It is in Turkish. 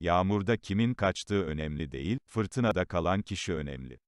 Yağmurda kimin kaçtığı önemli değil, fırtınada kalan kişi önemli.